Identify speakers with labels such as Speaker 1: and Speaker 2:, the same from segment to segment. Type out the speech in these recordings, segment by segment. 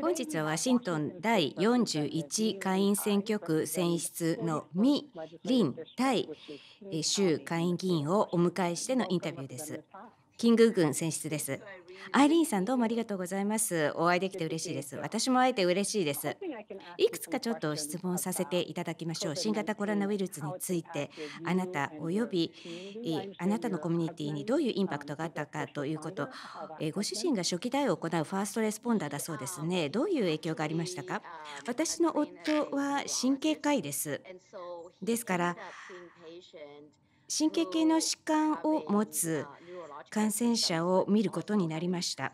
Speaker 1: 本日はワシントン第41下院選挙区選出のミ・リン・タイ州下院議員をお迎えしてのインタビューです。キング軍選出です。アイリーンさんどうもありがとうございます。お会いできて嬉しいです。私も会えて嬉しいです。いくつかちょっと質問させていただきましょう。新型コロナウイルスについて、あなたおよびあなたのコミュニティにどういうインパクトがあったかということ、ご主人が初期代を行うファーストレスポンダーだそうですね。どういう影響がありましたか私の夫は神経科医です。ですから、神経系の疾患を持つ感染者を見ることになりました。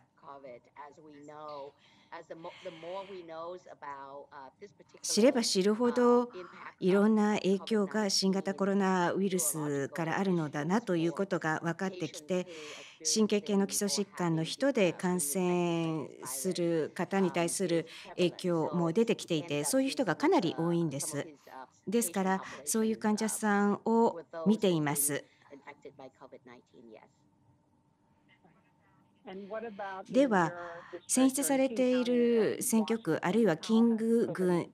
Speaker 2: 知れば知るほど
Speaker 1: いろんな影響が新型コロナウイルスからあるのだなということが分かってきて神経系の基礎疾患の人で感染する方に対する影響も出てきていてそういう人がかなり多いんです。ですから、そういう患者さんを見ています。では、選出されている選挙区、あるいはキング軍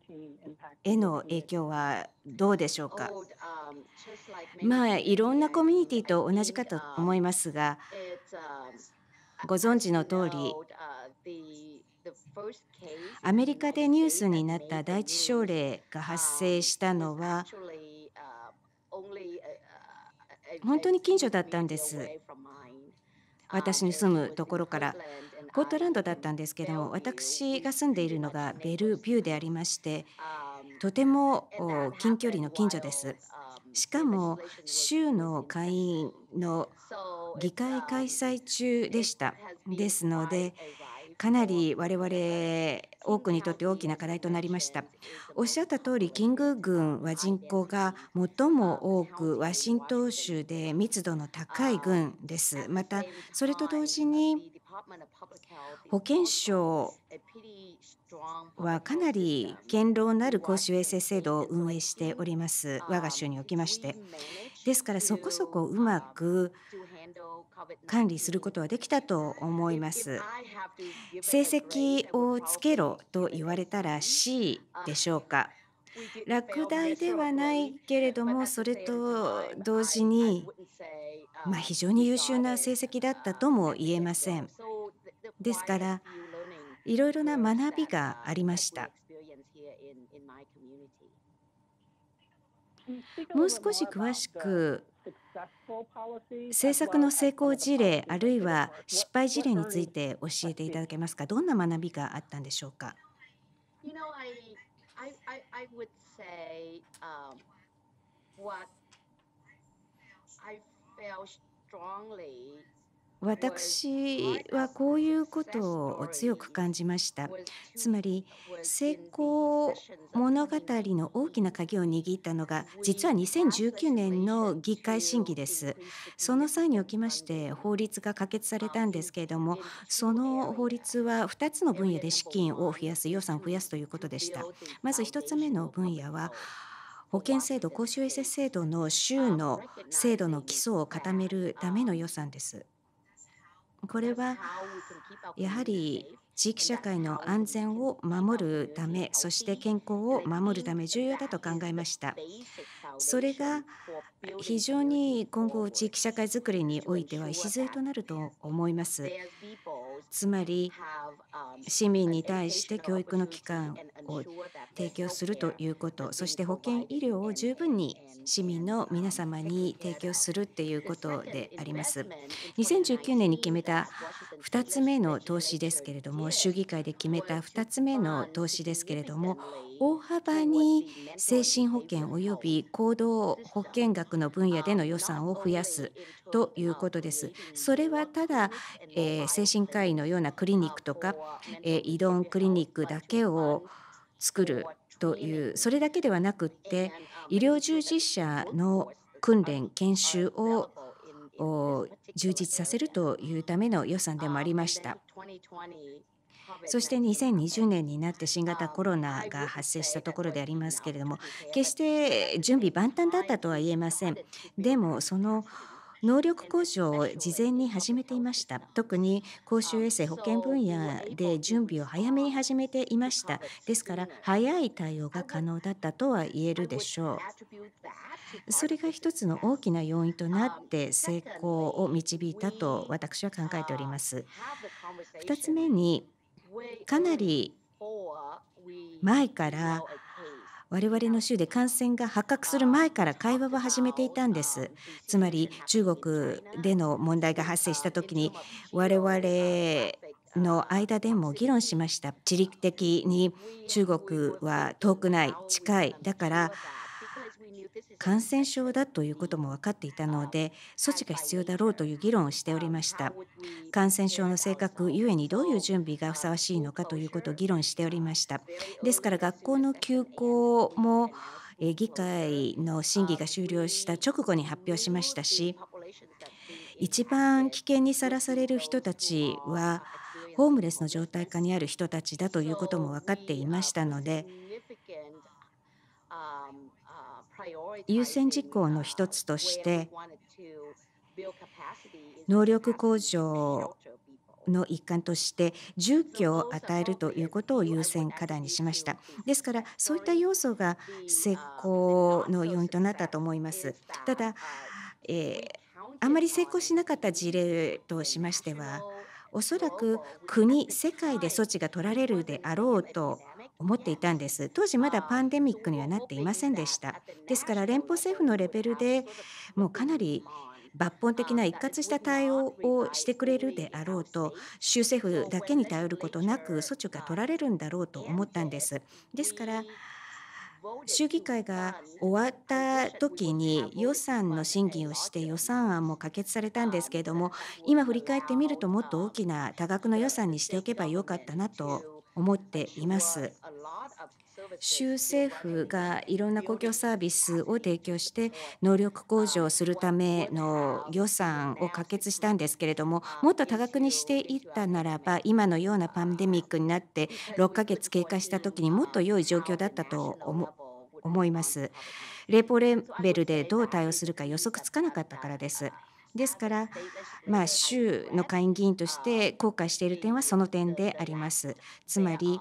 Speaker 1: への影響はどうでしょうか。まあ、いろんなコミュニティと同じかと思いますが、ご存知の通り、アメリカでニュースになった第一症例が発生したのは本当に近所だったんです私に住むところからコートランドだったんですけども私が住んでいるのがベルビューでありましてとても近距離の近所ですしかも州の会員の議会開催中でしたですのでかなり我々多くにとって大きな課題となりましたおっしゃった通りキング郡は人口が最も多くワシントン州で密度の高い郡ですまたそれと同時に保健省はかなり堅牢なる公衆衛生制度を運営しております我が州におきましてですからそこそこうまく管理することはできたと思います。成績をつけろと言われたら C でしょうか。落第ではないけれどもそれと同時に、まあ、非常に優秀な成績だったとも言えません。ですからいろいろな学びがありました。もう少し詳しく政策の成功事例あるいは失敗事例について教えていただけますかどんな学びがあったんでしょうか私はこういうことを強く感じましたつまり成功物語の大きな鍵を握ったのが実は2019年の議会審議ですその際におきまして法律が可決されたんですけれどもその法律は2つの分野で資金を増やす予算を増やすということでしたまず1つ目の分野は保険制度公衆衛生制度の州の制度の基礎を固めるための予算ですこれはやはり地域社会の安全を守るためそして健康を守るため重要だと考えましたそれが非常に今後地域社会づくりにおいては礎となると思いますつまり市民に対して教育の機関を提供するということそして保健医療を十分に市民の皆様に提供するっていうことであります2019年に決めた2つ目の投資ですけれどもも州議会で決めた2つ目の投資ですけれども大幅に精神保険及び行動保険学の分野での予算を増やすということです。それはただ、えー、精神科医のようなクリニックとか、えー、依クリニックだけを作るというそれだけではなくって医療従事者の訓練研修を充実させるというための予算でもありました。そして2020年になって新型コロナが発生したところでありますけれども決して準備万端だったとは言えません。でもその能力向上を事前に始めていました特に公衆衛生保健分野で準備を早めに始めていましたですから早い対応が可能だったとは言えるでしょうそれが一つの大きな要因となって成功を導いたと私は考えております2つ目にかなり
Speaker 2: 前から
Speaker 1: 我々の州で感染が発覚する前から会話を始めていたんです。つまり中国での問題が発生した時に我々の間でも議論しました。地理的に中国は遠くない近いだから感染症だということも分かっていたので措置が必要だろうという議論をしておりました感染症の性格ゆえにどういう準備がふさわしいのかということを議論しておりましたですから学校の休校も議会の審議が終了した直後に発表しましたし一番危険にさらされる人たちはホームレスの状態下にある人たちだということも分かっていましたので優先事項の一つとして能力向上の一環として住居を与えるということを優先課題にしましたですからそういった要素が成功の要因となったと思いますただ、えー、あまり成功しなかった事例としましてはおそらく国世界で措置が取られるであろうと思っていたんです当時まだパンデミックにはなっていませんでしたですから連邦政府のレベルでもうかなり抜本的な一括した対応をしてくれるであろうと州政府だけに頼ることなく措置が取られるんだろうと思ったんですですから州議会が終わった時に予算の審議をして予算案も可決されたんですけれども今振り返ってみるともっと大きな多額の予算にしておけばよかったなと思っています。州政府がいろんな公共サービスを提供して能力向上するための予算を可決したんですけれどももっと多額にしていったならば今のようなパンデミックになって6ヶ月経過した時にもっと良い状況だったと思います。レポレベルでどう対応するか予測つかなかったからです。ですから、まあ、州の下院議員として後悔している点はその点であります。つまり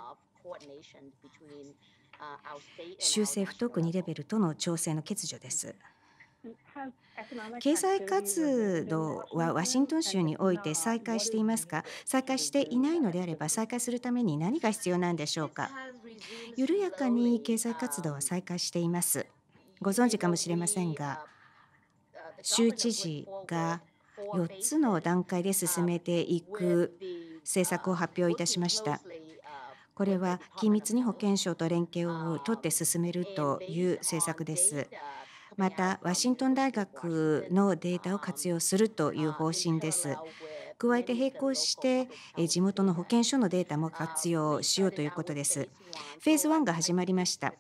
Speaker 1: 州政府と国レベルとの調整の欠如です。経済活動はワシントン州において再開していますか再開していないのであれば再開するために何が必要なんでしょうか緩やかに経済活動は再開していますご存知かもしれませんが州知事が4つの段階で進めていく政策を発表いたしました。これは緊密に保健省と連携を取って進めるという政策です。また、ワシントン大学のデータを活用するという方針です。加えて並行して地元の保健所のデータも活用しようということです。フェーズ1が始まりました。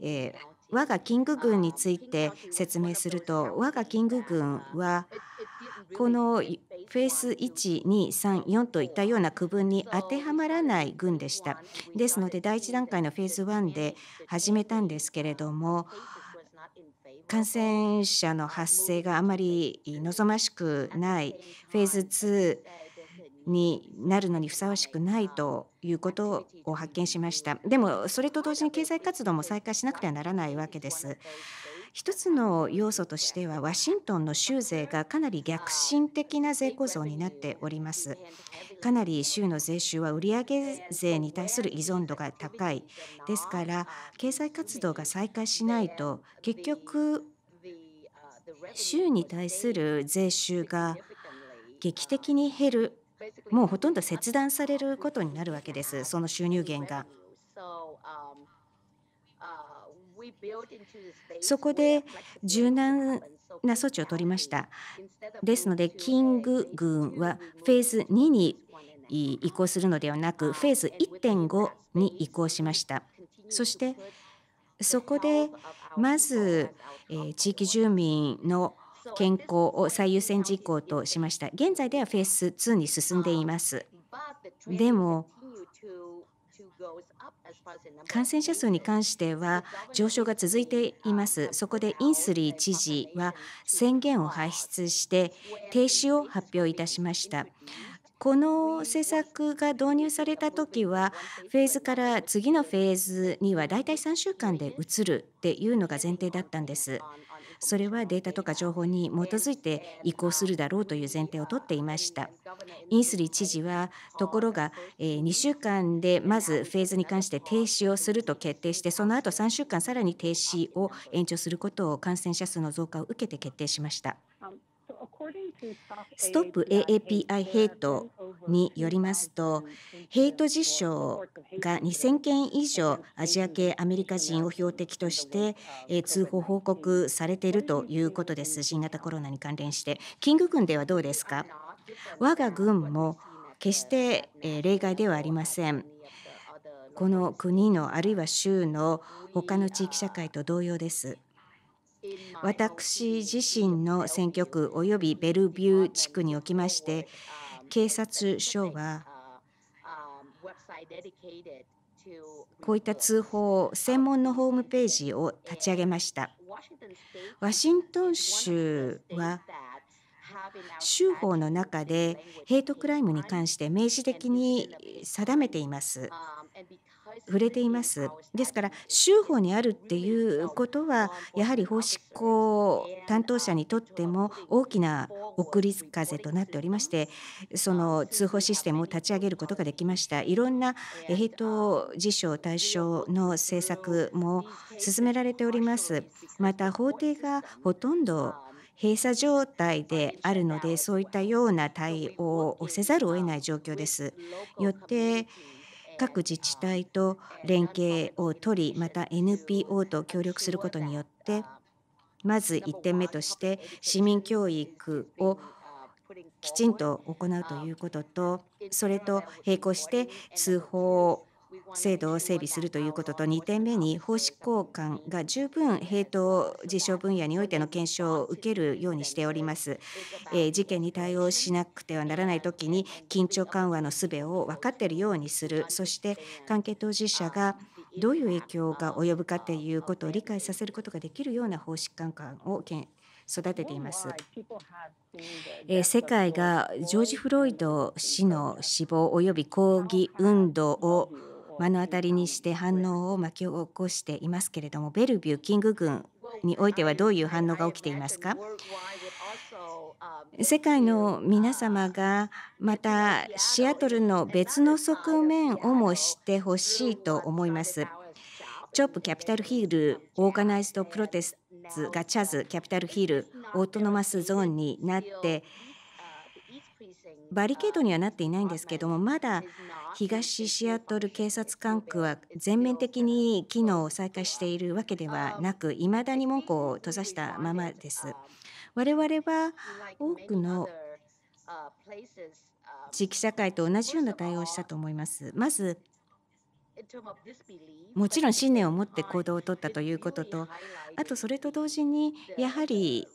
Speaker 1: えー、我がキング軍について説明すると我がキング軍はこのフェース1234といったような区分に当てはまらない軍でした。ですので第1段階のフェーズ1で始めたんですけれども感染者の発生があまり望ましくないフェーズ2になるのにふさわしくないということを発見しましたでもそれと同時に経済活動も再開しなくてはならないわけです一つの要素としてはワシントンの州税がかなり逆進的な税構造になっておりますかなり州の税収は売上税に対する依存度が高いですから経済活動が再開しないと結局州に対する税収が劇的に減るもうほとんど切断されることになるわけです、その収入源が。そこで柔軟な措置を取りました。ですので、キング軍はフェーズ2に移行するのではなく、フェーズ1.5に移行しました。そして、そこでまず、え地域住民の健康を最優先事項としました。現在ではフェース2に進んでいます。でも感染者数に関しては上昇が続いています。そこでインスリー知事は宣言を発出して停止を発表いたしました。この政策が導入された時はフェーズから次のフェーズには大体3週間で移るっていうのが前提だったんです。それはデータとか情報に基づいて移行するだろうという前提をとっていましたインスリ知事はところが2週間でまずフェーズに関して停止をすると決定してその後3週間さらに停止を延長することを感染者数の増加を受けて決定しましたストップ AAPI ヘイトによりますとヘイト実証が2000件以上アジア系アメリカ人を標的として通報報告されているということです新型コロナに関連してキング軍ではどうですか我が軍も決して例外ではありませんこの国のあるいは州の他の地域社会と同様です私自身の選挙区及びベルビュー地区におきまして警察署はこういった通報専門のホームページを立ち上げましたワシントン州は州法の中でヘイトクライムに関して明示的に定めています触れています。ですから州法にあるっていうことはやはり法執行担当者にとっても大きな送り風となっておりましてその通報システムを立ち上げることができましたいろんなヘイト事象対象の政策も進められておりますまた法廷がほとんど閉鎖状態であるのでそういったような対応をせざるを得ない状況です。よって各自治体と連携を取りまた NPO と協力することによってまず1点目として市民教育をきちんと行うということとそれと並行して通報制度を整備するということと2点目に法執行官が十分平等事象分野においての検証を受けるようにしております。え事件に対応しなくてはならないときに緊張緩和の術を分かっているようにするそして関係当事者がどういう影響が及ぶかということを理解させることができるような法執行官を育てています。え世界がジョージ・フロイド氏の死亡及び抗議運動を目の当たりにして反応を巻き起こしていますけれどもベルビューキング軍においてはどういう反応が起きていますか世界の皆様がまたシアトルの別の側面をも知ってほしいと思います。チョップキャピタルヒールオーガナイズドプロテスツがチャズキャピタルヒールオートノマスゾーンになってバリケードにはなっていないんですけどもまだ東シアトル警察管区は全面的に機能を再開しているわけではなくいまだに門戸を閉ざしたままです。我々は多くの地域社会と同じような対応をしたと思います。まずもちろん信念を持って行動をとったということとあとそれと同時にやはり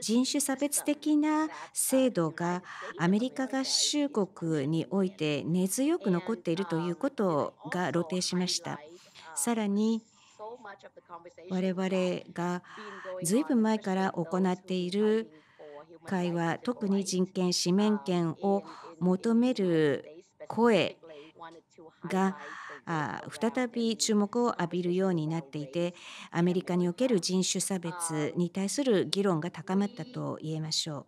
Speaker 1: 人種差別的な制度がアメリカ合衆国において根強く残っているということが露呈しました。さらに我々がずいぶん前から行っている会話特に人権・市民権を求める声があ再び注目を浴びるようになっていてアメリカにおける人種差別に対する議論が高まったと言えましょう。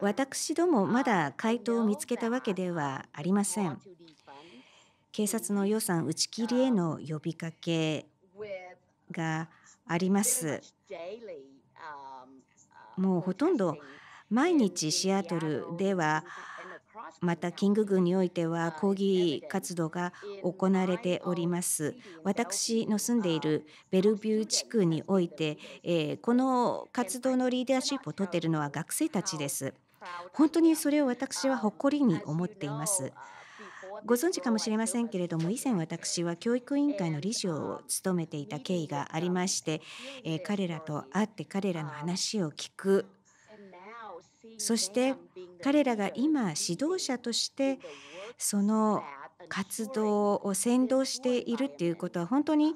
Speaker 1: 私どもまだ回答を見つけたわけではありません。警察の予算打ち切りへの呼びかけがあります。もうほとんど毎日シアトルではまたキング軍においては抗議活動が行われております私の住んでいるベルビュー地区において、えこの活動のリーダーシップを取っているのは学生たちです本当にそれを私は誇りに思っていますご存知かもしれませんけれども以前私は教育委員会の理事を務めていた経緯がありまして、え彼らと会って彼らの話を聞くそして彼らが今指導者としてその活動を先導しているっていうことは本当に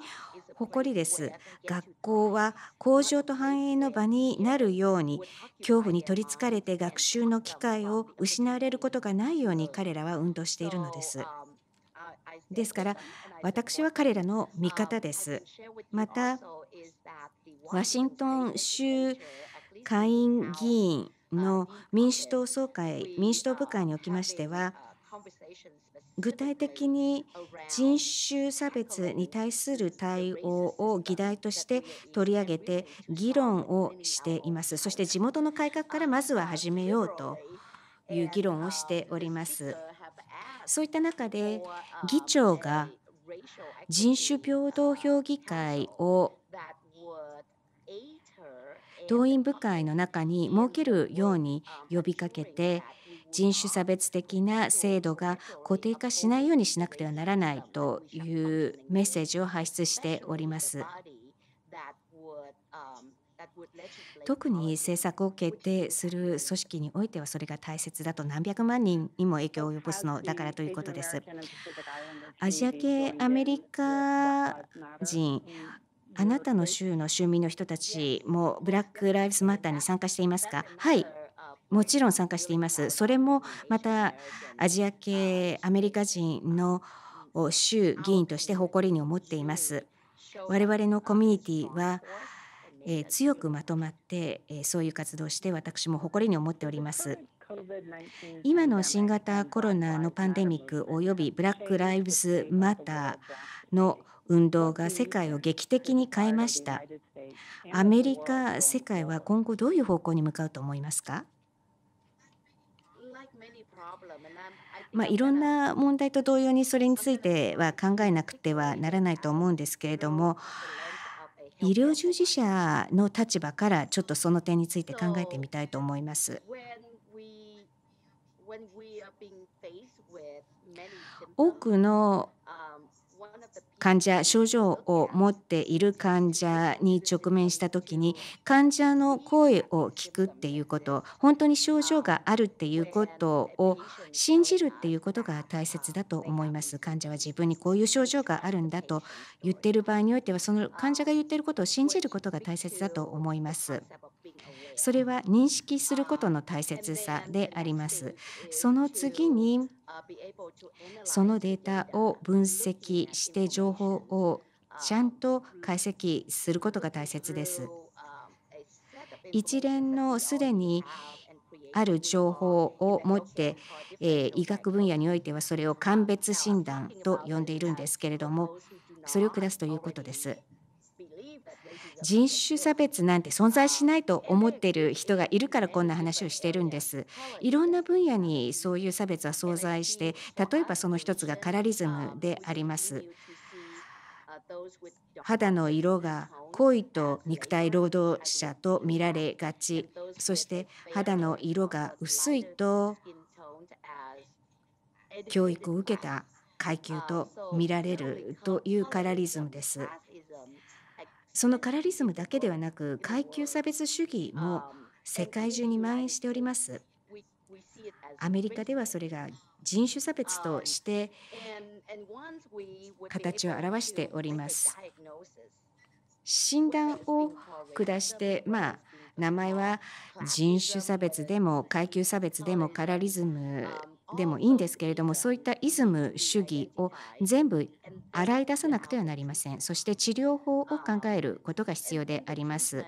Speaker 1: 誇りです。学校は向上と繁栄の場になるように恐怖に取りつかれて学習の機会を失われることがないように彼らは運動しているのです。ですから私は彼らの味方です。またワシントン州下院議員の民主党総会、民主党部会におきましては、具体的に人種差別に対する対応を議題として取り上げて議論をしています。そして地元の改革からまずは始めようという議論をしております。そういった中で議長が人種平等評議会を党員部会の中に設けるように呼びかけて人種差別的な制度が固定化しないようにしなくてはならないというメッセージを発出しております。特に政策を決定する組織においてはそれが大切だと何百万人にも影響を及ぼすのだからということです。アジア系アメリカ人あなたの州の州民の人たちもブラック・ライブズ・マターに参加していますかはい、もちろん参加しています。それもまたアジア系アメリカ人の州議員として誇りに思っています。我々のコミュニティはえ強くまとまって、えそういう活動をして私も誇りに思っております。今の新型コロナのパンデミックおよびブラック・ライブズ・マターの運動が世界を劇的に変えましたアメリカ世界は今後どういう方向に向かうと思いますかまあ、いろんな問題と同様にそれについては考えなくてはならないと思うんですけれども医療従事者の立場からちょっとその点について考えてみたいと思います。多くの患者症状を持っている患者に直面した時に患者の声を聞くっていうこと本当に症状があるっていうことを信じるっていうことが大切だと思います患者は自分にこういう症状があるんだと言ってる場合においてはその患者が言ってることを信じることが大切だと思いますそれは認識することの大切さでありますその次にそのデータを分析して情報をちゃんと解析することが大切です。一連のすでにある情報を持って、え医学分野においてはそれを鑑別診断と呼んでいるんですけれどもそれを下すということです。人種差別なんて存在しないと思っている人がいるからこんな話をしてるんですいろんな分野にそういう差別は存在して例えばその一つがカラリズムであります肌の色が濃いと肉体労働者と見られがちそして肌の色が薄いと教育を受けた階級と見られるというカラリズムです。そのカラリズムだけではなく階級差別主義も世界中に蔓延しております。アメリカではそれが人種差別として形を表しております。診断を下して、まあ、名前は人種差別でも階級差別でもカラリズムでもいいんですけれどもそういったイズム主義を全部洗い出さなくてはなりませんそして治療法を考えることが必要であります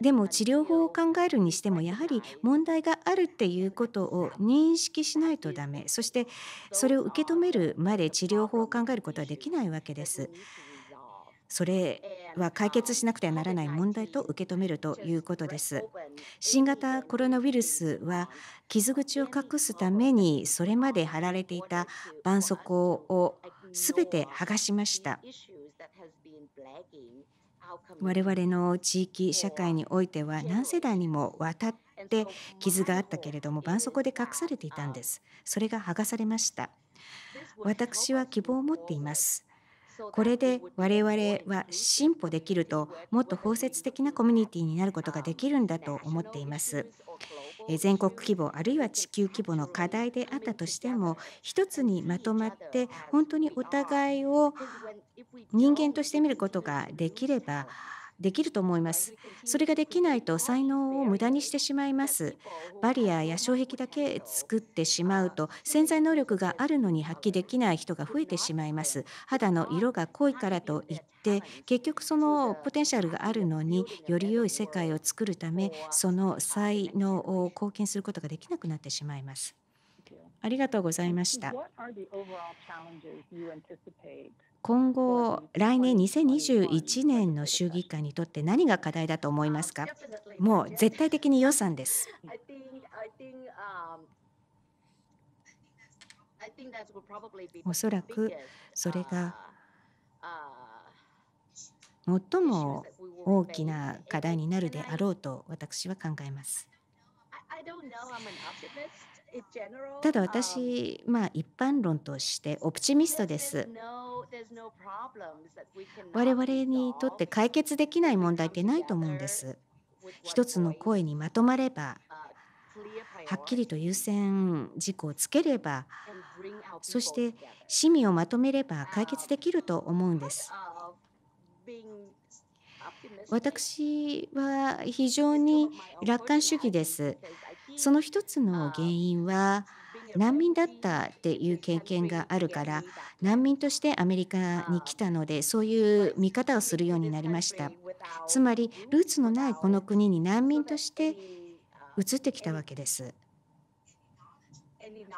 Speaker 1: でも治療法を考えるにしてもやはり問題があるっていうことを認識しないとダメそしてそれを受け止めるまで治療法を考えることはできないわけですそれは解決しなくてはならない問題と受け止めるということです。新型コロナウイルスは傷口を隠すためにそれまで貼られていた絆創膏をすべて剥がしました。我々の地域社会においては何世代にもわたって傷があったけれども絆創膏で隠されていたんです。それが剥がされました。私は希望を持っています。これで我々は進歩できるともっと包摂的なコミュニティになることができるんだと思っています。全国規模あるいは地球規模の課題であったとしても一つにまとまって本当にお互いを人間として見ることができればできると思います。それができないと才能を無駄にしてしまいます。バリアや障壁だけ作ってしまうと潜在能力があるのに発揮できない人が増えてしまいます。肌の色が濃いからといって結局そのポテンシャルがあるのにより良い世界を作るためその才能を貢献することができなくなってしまいます。ありがとうございました。今後、来年2021年の衆議会にとって何が課題だと思いますかもう絶対的に予算です。おそらくそれが最も大きな課題になるであろうと私は考えます。ただ私、まあ、一般論としてオプチミストです。我々にとって解決できない問題ってないと思うんです。一つの声にまとまればはっきりと優先事項をつければそして市民をまとめれば解決できると思うんです。私は非常に楽観主義です。その一つの原因は難民だったっていう経験があるから難民としてアメリカに来たのでそういう見方をするようになりましたつまりルーツのないこの国に難民として移ってきたわけです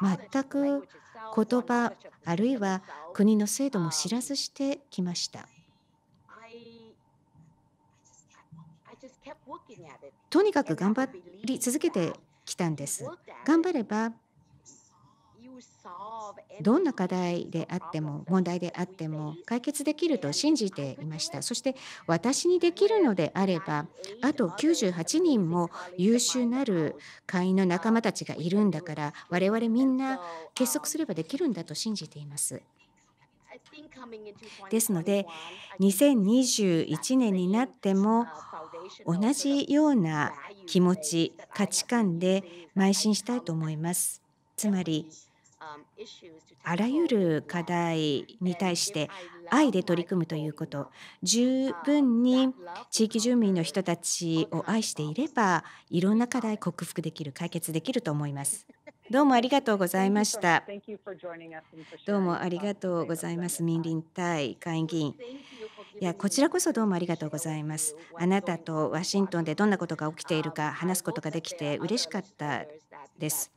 Speaker 1: 全く言葉あるいは国の制度も知らずしてきましたとにかく頑張り続けてたんです。頑張ればどんな課題であっても問題であっても解決できると信じていましたそして私にできるのであればあと98人も優秀なる会員の仲間たちがいるんだから我々みんな結束すればできるんだと信じていますですので2021年になっても同じような気持ち価値観で邁進したいと思います。つまりあらゆる課題に対して愛で取り組むということ十分に地域住民の人たちを愛していればいろんな課題克服できる解決できると思います。どうもありがとうございました。どうもありがとうございます、民林対会議員。いや、こちらこそどうもありがとうございます。あなたとワシントンでどんなことが起きているか話すことができて嬉しかったです。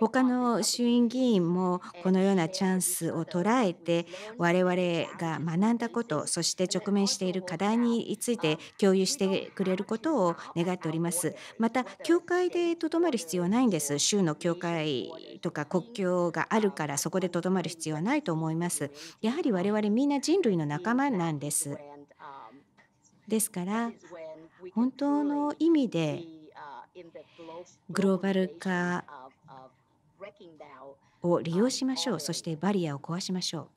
Speaker 1: 他の衆院議員もこのようなチャンスを捉えて我々が学んだことそして直面している課題について共有してくれることを願っておりますまた教会でとどまる必要はないんです州の教会とか国境があるからそこでとどまる必要はないと思いますやはり我々みんな人類の仲間なんですですから本当の意味でグローバル化を利用しましょう。そしてバリアを壊しましょう。